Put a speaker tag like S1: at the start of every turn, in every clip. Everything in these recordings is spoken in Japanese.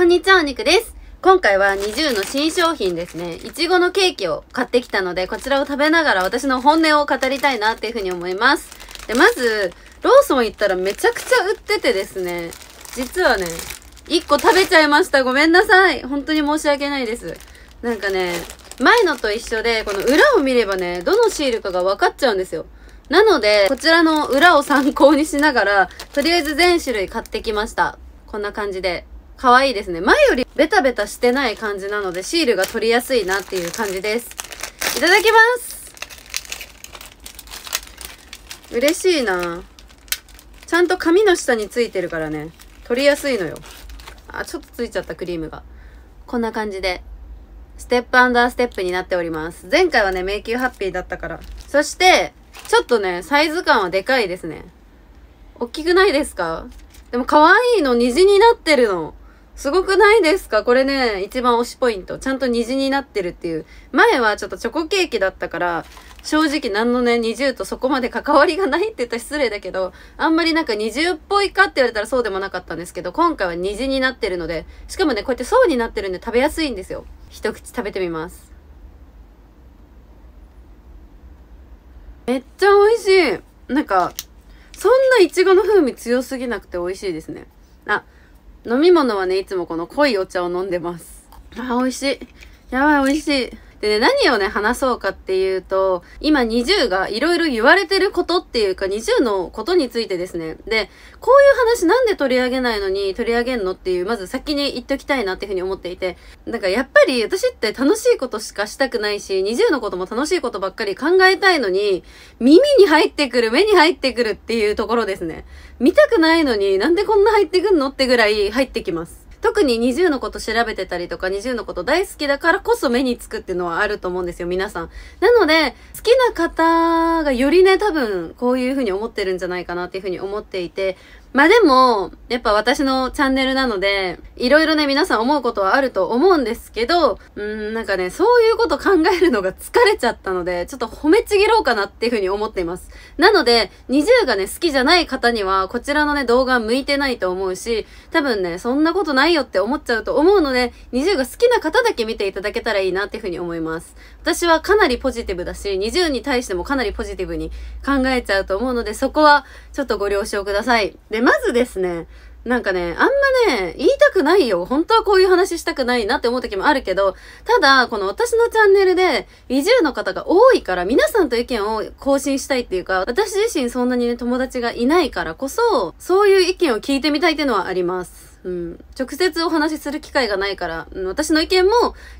S1: こんにちは、お肉です。今回は20の新商品ですね。いちごのケーキを買ってきたので、こちらを食べながら私の本音を語りたいなっていうふうに思います。で、まず、ローソン行ったらめちゃくちゃ売っててですね。実はね、1個食べちゃいました。ごめんなさい。本当に申し訳ないです。なんかね、前のと一緒で、この裏を見ればね、どのシールかが分かっちゃうんですよ。なので、こちらの裏を参考にしながら、とりあえず全種類買ってきました。こんな感じで。可愛いですね。前よりベタベタしてない感じなので、シールが取りやすいなっていう感じです。いただきます嬉しいなちゃんと紙の下についてるからね、取りやすいのよ。あ、ちょっとついちゃったクリームが。こんな感じで、ステップアンダーステップになっております。前回はね、迷宮ハッピーだったから。そして、ちょっとね、サイズ感はでかいですね。おっきくないですかでも可愛いの虹になってるの。すごくないですかこれね、一番推しポイント。ちゃんと虹になってるっていう。前はちょっとチョコケーキだったから、正直何のね、二重とそこまで関わりがないって言ったら失礼だけど、あんまりなんか二重っぽいかって言われたらそうでもなかったんですけど、今回は虹になってるので、しかもね、こうやって層になってるんで食べやすいんですよ。一口食べてみます。めっちゃ美味しいなんか、そんないちごの風味強すぎなくて美味しいですね。あ、飲み物はね、いつもこの濃いお茶を飲んでます。あ、美味しい。やばい、美味しい。で、ね、何をね、話そうかっていうと、今20がいろいろ言われてることっていうか、20のことについてですね。で、こういう話なんで取り上げないのに取り上げんのっていう、まず先に言っときたいなっていうふうに思っていて、なんかやっぱり私って楽しいことしかしたくないし、20のことも楽しいことばっかり考えたいのに、耳に入ってくる、目に入ってくるっていうところですね。見たくないのになんでこんな入ってくんのってぐらい入ってきます。特に二 i のこと調べてたりとか二 i のこと大好きだからこそ目につくっていうのはあると思うんですよ、皆さん。なので、好きな方がよりね、多分こういうふうに思ってるんじゃないかなっていうふうに思っていて、まあでも、やっぱ私のチャンネルなので、いろいろね、皆さん思うことはあると思うんですけど、うん、なんかね、そういうこと考えるのが疲れちゃったので、ちょっと褒めちぎろうかなっていうふうに思っています。なので、20がね、好きじゃない方には、こちらのね、動画向いてないと思うし、多分ね、そんなことないよって思っちゃうと思うので、20が好きな方だけ見ていただけたらいいなっていうふうに思います。私はかなりポジティブだし、二重に対してもかなりポジティブに考えちゃうと思うので、そこはちょっとご了承ください。で、まずですね、なんかね、あんまね、言いたくないよ。本当はこういう話したくないなって思う時もあるけど、ただ、この私のチャンネルで移住の方が多いから、皆さんと意見を更新したいっていうか、私自身そんなにね、友達がいないからこそ、そういう意見を聞いてみたいっていうのはあります。うん。直接お話しする機会がないから、私の意見も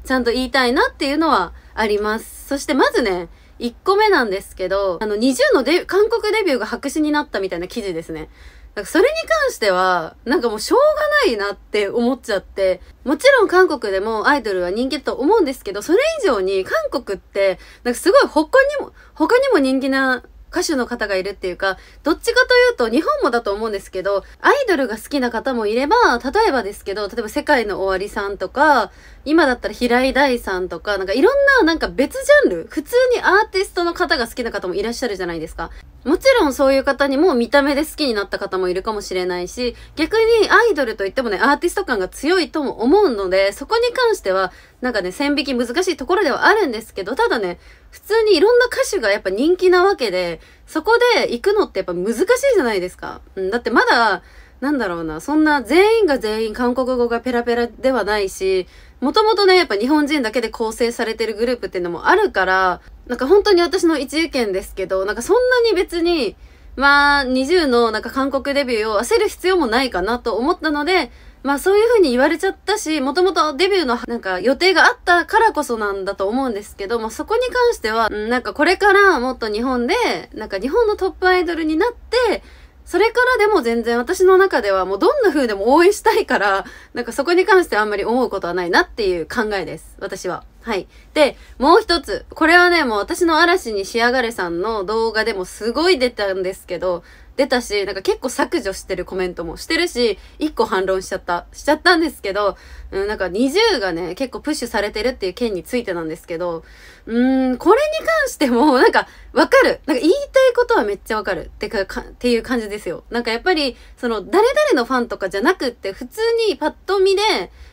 S1: ちゃんと言いたいなっていうのは、あります。そしてまずね、1個目なんですけど、あの、20のデ韓国デビューが白紙になったみたいな記事ですね。かそれに関しては、なんかもうしょうがないなって思っちゃって、もちろん韓国でもアイドルは人気だと思うんですけど、それ以上に韓国って、なんかすごい他にも、他にも人気な歌手の方がいるっていうか、どっちかというと日本もだと思うんですけど、アイドルが好きな方もいれば、例えばですけど、例えば世界の終わりさんとか、今だったら平井大さんとか、なんかいろんななんか別ジャンル、普通にアーティストの方が好きな方もいらっしゃるじゃないですか。もちろんそういう方にも見た目で好きになった方もいるかもしれないし、逆にアイドルといってもね、アーティスト感が強いとも思うので、そこに関しては、なんかね、線引き難しいところではあるんですけど、ただね、普通にいろんな歌手がやっぱ人気なわけで、そこで行くのってやっぱ難しいじゃないですか。うん、だってまだ、なんだろうな、そんな全員が全員韓国語がペラペラではないし、もともとね、やっぱ日本人だけで構成されてるグループっていうのもあるから、なんか本当に私の一意見ですけど、なんかそんなに別に、まあ、20のなんか韓国デビューを焦る必要もないかなと思ったので、まあそういう風に言われちゃったし、もともとデビューのなんか予定があったからこそなんだと思うんですけど、まあそこに関しては、なんかこれからもっと日本で、なんか日本のトップアイドルになって、それからでも全然私の中ではもうどんな風でも応援したいから、なんかそこに関してあんまり思うことはないなっていう考えです。私は。はい。で、もう一つ。これはね、もう私の嵐に仕上がれさんの動画でもすごい出たんですけど、出たし、なんか結構削除してるコメントもしてるし、一個反論しちゃった、しちゃったんですけど、うん、なんか20がね、結構プッシュされてるっていう件についてなんですけど、うーん、これに関しても、なんか、わかる。なんか言いたいことはめっちゃわかる。ってか、かっていう感じですよ。なんかやっぱり、その、誰々のファンとかじゃなくって、普通にパッと見で、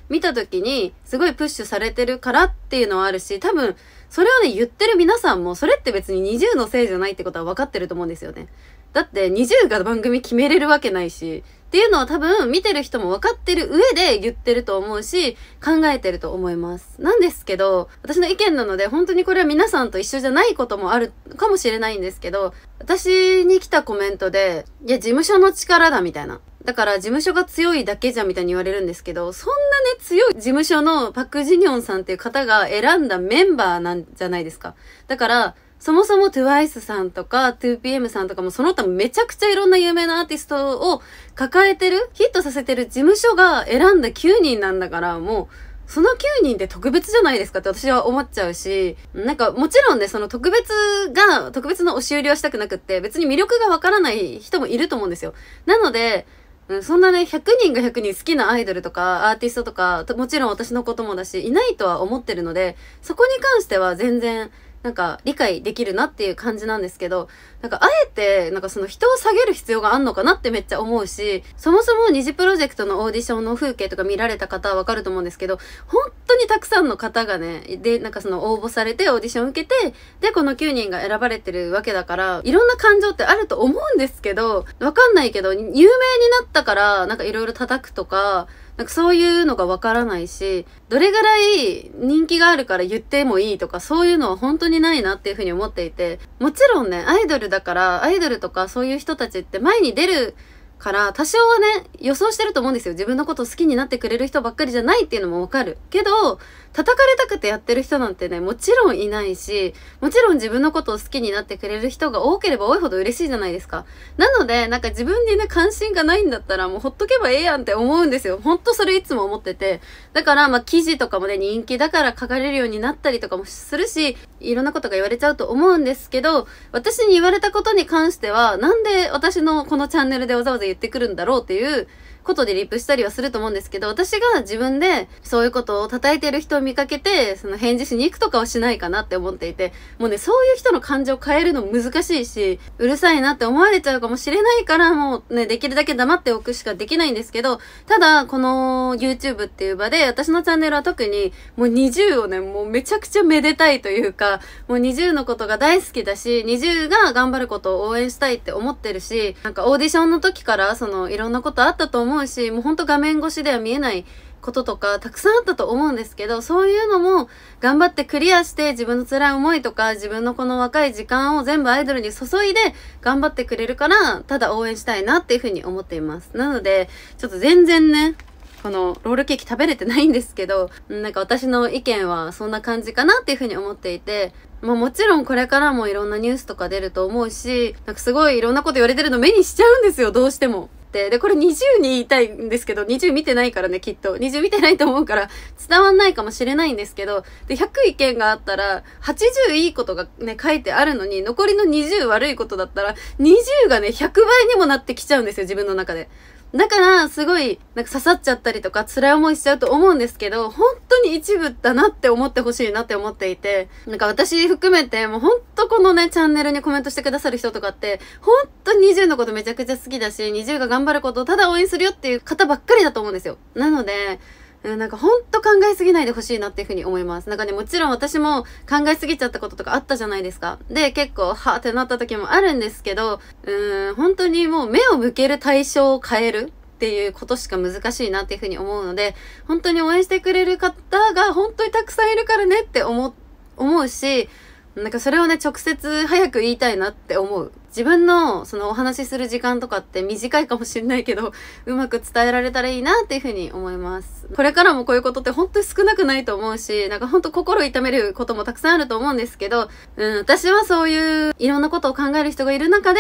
S1: 見た時にすごいプッシュされてるからっていうのはあるし、多分それをね言ってる皆さんもそれって別に20のせいじゃないってことは分かってると思うんですよね。だって20が番組決めれるわけないし、っていうのは多分見てる人も分かってる上で言ってると思うし、考えてると思います。なんですけど、私の意見なので本当にこれは皆さんと一緒じゃないこともあるかもしれないんですけど、私に来たコメントで、いや事務所の力だみたいな。だから事務所が強いだけじゃんみたいに言われるんですけど、そんなね強い事務所のパク・ジニョンさんっていう方が選んだメンバーなんじゃないですか。だから、そもそも TWICE さんとか 2PM さんとかもその他めちゃくちゃいろんな有名なアーティストを抱えてる、ヒットさせてる事務所が選んだ9人なんだからもう、その9人って特別じゃないですかって私は思っちゃうし、なんかもちろんね、その特別が、特別の押し売りはしたくなくって、別に魅力がわからない人もいると思うんですよ。なので、うん、そんなね、100人が100人好きなアイドルとかアーティストとか、もちろん私のこともだし、いないとは思ってるので、そこに関しては全然、なんか理解できるなっていう感じなんですけど、なんかあえて、なんかその人を下げる必要があんのかなってめっちゃ思うし、そもそも二次プロジェクトのオーディションの風景とか見られた方はわかると思うんですけど、本当にたくさんの方がね、で、なんかその応募されてオーディション受けて、で、この9人が選ばれてるわけだから、いろんな感情ってあると思うんですけど、わかんないけど、有名になったから、なんかいろいろ叩くとか、なんかそういうのがわからないし、どれぐらい人気があるから言ってもいいとか、そういうのは本当にないなっていうふうに思っていて、もちろんね、アイドルだから、アイドルとかそういう人たちって前に出るから多少はね予想してると思うんですよ自分のこと好きになってくれる人ばっかりじゃないっていうのもわかるけど叩かれたくてやってる人なんてねもちろんいないしもちろん自分のことを好きになってくれる人が多ければ多いほど嬉しいじゃないですかなのでなんか自分にね関心がないんだったらもうほっとけばええやんって思うんですよほんとそれいつも思っててだからまあ記事とかもね人気だから書かれるようになったりとかもするしいろんなことが言われちゃうと思うんですけど私に言われたことに関してはなんで私のこのチャンネルでわざわざ言ってくるんだろうっていうことでリップしたりはすると思うんですけど、私が自分でそういうことを叩いてる人を見かけて、その返事しに行くとかはしないかなって思っていて、もうね、そういう人の感情を変えるの難しいし、うるさいなって思われちゃうかもしれないから、もうね、できるだけ黙っておくしかできないんですけど、ただ、この YouTube っていう場で、私のチャンネルは特に、もう20をね、もうめちゃくちゃめでたいというか、もう20のことが大好きだし、20が頑張ることを応援したいって思ってるし、なんかオーディションの時から、その、いろんなことあったと思う思うし、もうほんと画面越しでは見えないこととかたくさんあったと思うんですけど、そういうのも頑張ってクリアして自分の辛い思いとか自分のこの若い時間を全部アイドルに注いで頑張ってくれるから、ただ応援したいなっていうふうに思っています。なので、ちょっと全然ね、このロールケーキ食べれてないんですけど、なんか私の意見はそんな感じかなっていうふうに思っていて、まあもちろんこれからもいろんなニュースとか出ると思うし、なんかすごいいろんなこと言われてるの目にしちゃうんですよ、どうしても。ってでこれ20に言いたいんですけど20見てないからねきっと20見てないと思うから伝わんないかもしれないんですけどで100意見があったら80いいことがね書いてあるのに残りの20悪いことだったら20がね100倍にもなってきちゃうんですよ自分の中で。だから、すごい、なんか刺さっちゃったりとか、辛い思いしちゃうと思うんですけど、本当に一部だなって思ってほしいなって思っていて、なんか私含めて、もう本当このね、チャンネルにコメントしてくださる人とかって、本当に20のことめちゃくちゃ好きだし、20が頑張ることをただ応援するよっていう方ばっかりだと思うんですよ。なので、なんかほんと考えすぎないでほしいなっていうふうに思います。なんかね、もちろん私も考えすぎちゃったこととかあったじゃないですか。で、結構、はってなった時もあるんですけど、うん、本当にもう目を向ける対象を変える。っていうことしか難しいなっていうふうに思うので、本当に応援してくれる方が本当にたくさんいるからねって思、思うし、なんかそれをね、直接早く言いたいなって思う。自分のそのお話しする時間とかって短いかもしれないけど、うまく伝えられたらいいなっていうふうに思います。これからもこういうことって本当に少なくないと思うし、なんか本当心痛めることもたくさんあると思うんですけど、うん、私はそういういろんなことを考える人がいる中で、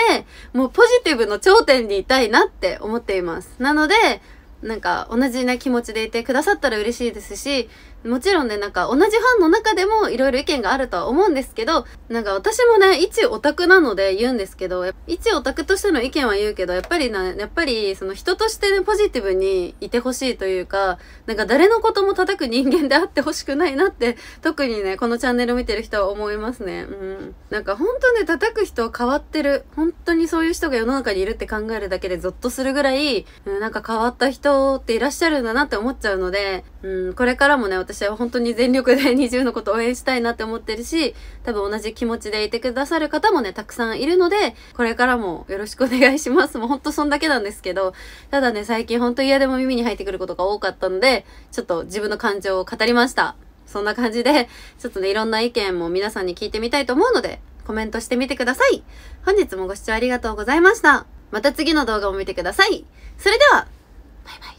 S1: もうポジティブの頂点にいたいなって思っています。なので、なんか同じな気持ちでいてくださったら嬉しいですし、もちろんね、なんか同じファンの中でもいろいろ意見があるとは思うんですけど、なんか私もね、一オタクなので言うんですけど、一オタクとしての意見は言うけど、やっぱりな、やっぱりその人としてね、ポジティブにいてほしいというか、なんか誰のことも叩く人間であってほしくないなって、特にね、このチャンネル見てる人は思いますね。うん。なんか本当ね、叩く人変わってる。本当にそういう人が世の中にいるって考えるだけでゾッとするぐらい、うん、なんか変わった人っていらっしゃるんだなって思っちゃうので、うん、これからもね、私は本当に全力で NiziU のこと応援したいなって思ってるし、多分同じ気持ちでいてくださる方もね、たくさんいるので、これからもよろしくお願いします。もうほんとそんだけなんですけど、ただね、最近ほんと嫌でも耳に入ってくることが多かったので、ちょっと自分の感情を語りました。そんな感じで、ちょっとね、いろんな意見も皆さんに聞いてみたいと思うので、コメントしてみてください。本日もご視聴ありがとうございました。また次の動画を見てください。それでは、Bye bye.